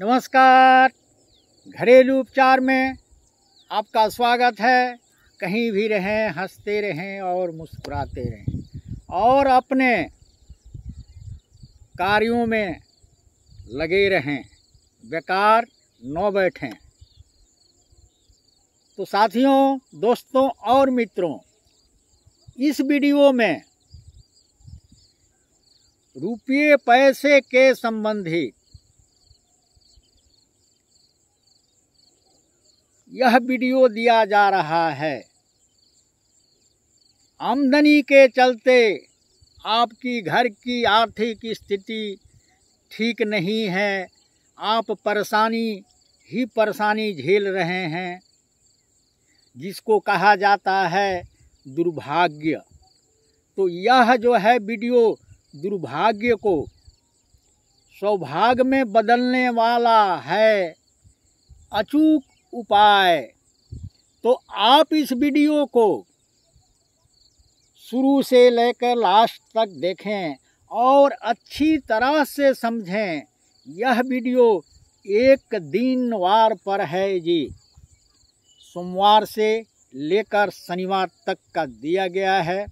नमस्कार घरेलू उपचार में आपका स्वागत है कहीं भी रहें हंसते रहें और मुस्कुराते रहें और अपने कार्यों में लगे रहें बेकार न बैठें तो साथियों दोस्तों और मित्रों इस वीडियो में रुपये पैसे के संबंधित यह वीडियो दिया जा रहा है आमदनी के चलते आपकी घर की आर्थिक स्थिति ठीक नहीं है आप परेशानी ही परेशानी झेल रहे हैं जिसको कहा जाता है दुर्भाग्य तो यह जो है वीडियो दुर्भाग्य को सौभाग्य में बदलने वाला है अचूक उपाय तो आप इस वीडियो को शुरू से लेकर लास्ट तक देखें और अच्छी तरह से समझें यह वीडियो एक दिन वार पर है जी सोमवार से लेकर शनिवार तक का दिया गया है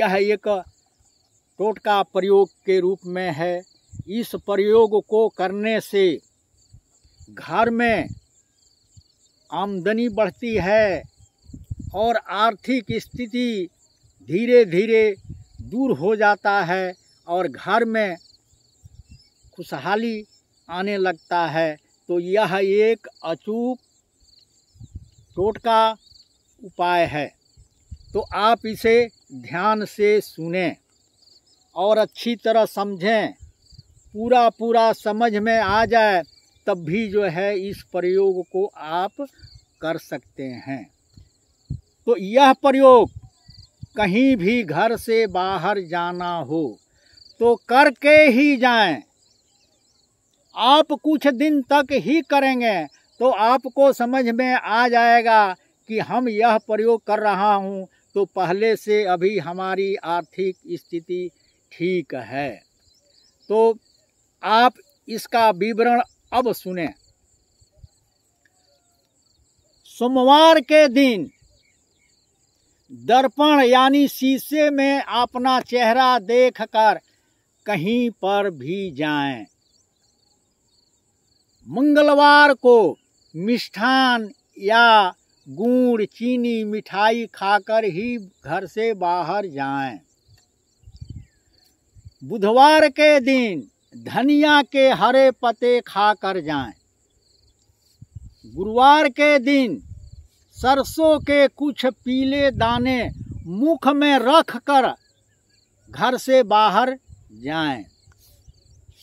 यह एक टोटका प्रयोग के रूप में है इस प्रयोग को करने से घर में आमदनी बढ़ती है और आर्थिक स्थिति धीरे धीरे दूर हो जाता है और घर में खुशहाली आने लगता है तो यह एक अचूक चोट का उपाय है तो आप इसे ध्यान से सुने और अच्छी तरह समझें पूरा पूरा समझ में आ जाए तब भी जो है इस प्रयोग को आप कर सकते हैं तो यह प्रयोग कहीं भी घर से बाहर जाना हो तो करके ही जाएं आप कुछ दिन तक ही करेंगे तो आपको समझ में आ जाएगा कि हम यह प्रयोग कर रहा हूं तो पहले से अभी हमारी आर्थिक स्थिति ठीक है तो आप इसका विवरण अब सुने सोमवार के दिन दर्पण यानी शीशे में अपना चेहरा देखकर कहीं पर भी जाएं। मंगलवार को मिष्ठान या गुड़ चीनी मिठाई खाकर ही घर से बाहर जाएं। बुधवार के दिन धनिया के हरे पत्ते खा कर जाएं। गुरुवार के दिन सरसों के कुछ पीले दाने मुख में रख कर घर से बाहर जाएं।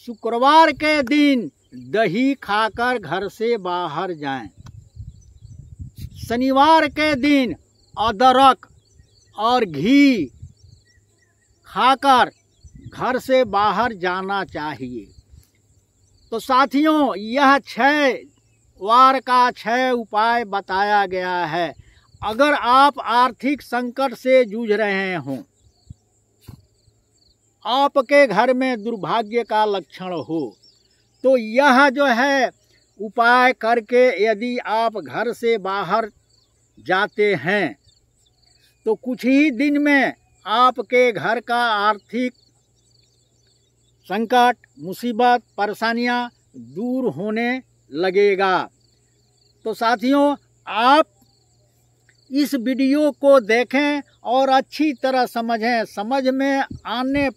शुक्रवार के दिन दही खाकर घर से बाहर जाएं। शनिवार के दिन अदरक और घी खाकर घर से बाहर जाना चाहिए तो साथियों यह छः वार का छः उपाय बताया गया है अगर आप आर्थिक संकट से जूझ रहे हों आपके घर में दुर्भाग्य का लक्षण हो तो यह जो है उपाय करके यदि आप घर से बाहर जाते हैं तो कुछ ही दिन में आपके घर का आर्थिक संकट मुसीबत परेशानियां दूर होने लगेगा तो साथियों आप इस वीडियो को देखें और अच्छी तरह समझें समझ में आने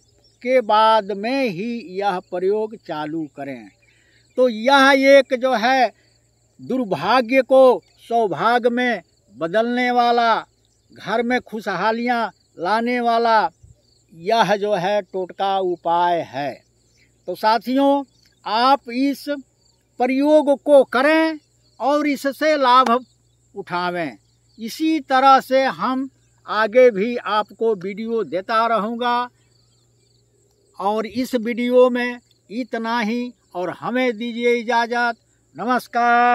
के बाद में ही यह प्रयोग चालू करें तो यह एक जो है दुर्भाग्य को सौभाग्य में बदलने वाला घर में खुशहालियाँ लाने वाला यह जो है टोटका उपाय है तो साथियों आप इस प्रयोग को करें और इससे लाभ उठावें इसी तरह से हम आगे भी आपको वीडियो देता रहूँगा और इस वीडियो में इतना ही और हमें दीजिए इजाज़त नमस्कार